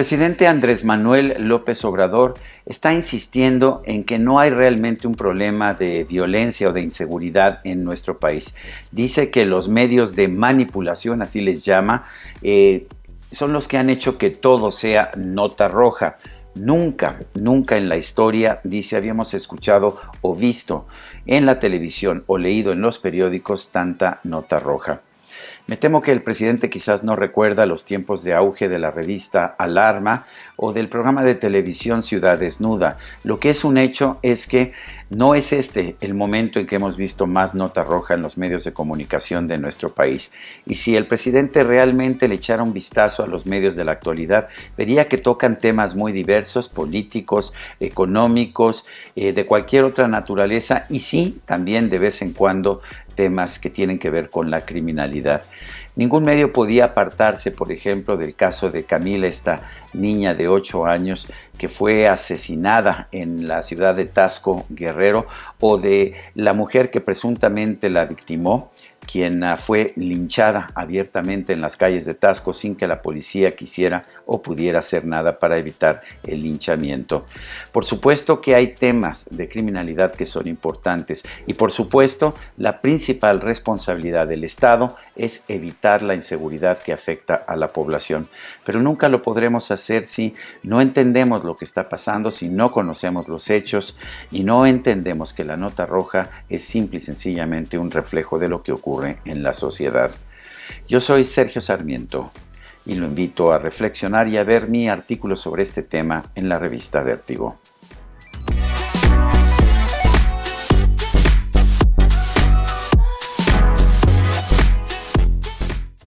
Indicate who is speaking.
Speaker 1: presidente Andrés Manuel López Obrador está insistiendo en que no hay realmente un problema de violencia o de inseguridad en nuestro país. Dice que los medios de manipulación, así les llama, eh, son los que han hecho que todo sea nota roja. Nunca, nunca en la historia, dice, habíamos escuchado o visto en la televisión o leído en los periódicos tanta nota roja. Me temo que el presidente quizás no recuerda los tiempos de auge de la revista Alarma o del programa de televisión Ciudad Desnuda. Lo que es un hecho es que no es este el momento en que hemos visto más nota roja en los medios de comunicación de nuestro país. Y si el presidente realmente le echara un vistazo a los medios de la actualidad, vería que tocan temas muy diversos, políticos, económicos, eh, de cualquier otra naturaleza y sí, también de vez en cuando temas que tienen que ver con la criminalidad. Ningún medio podía apartarse, por ejemplo, del caso de Camila, esta niña de 8 años que fue asesinada en la ciudad de Tasco, Guerrero, o de la mujer que presuntamente la victimó, quien ah, fue linchada abiertamente en las calles de Tasco sin que la policía quisiera o pudiera hacer nada para evitar el linchamiento. Por supuesto que hay temas de criminalidad que son importantes y por supuesto la principal responsabilidad del Estado es evitar la inseguridad que afecta a la población. Pero nunca lo podremos hacer si no entendemos lo que está pasando, si no conocemos los hechos y no entendemos que la nota roja es simple y sencillamente un reflejo de lo que ocurre en la sociedad. Yo soy Sergio Sarmiento y lo invito a reflexionar y a ver mi artículo sobre este tema en la revista Vértigo.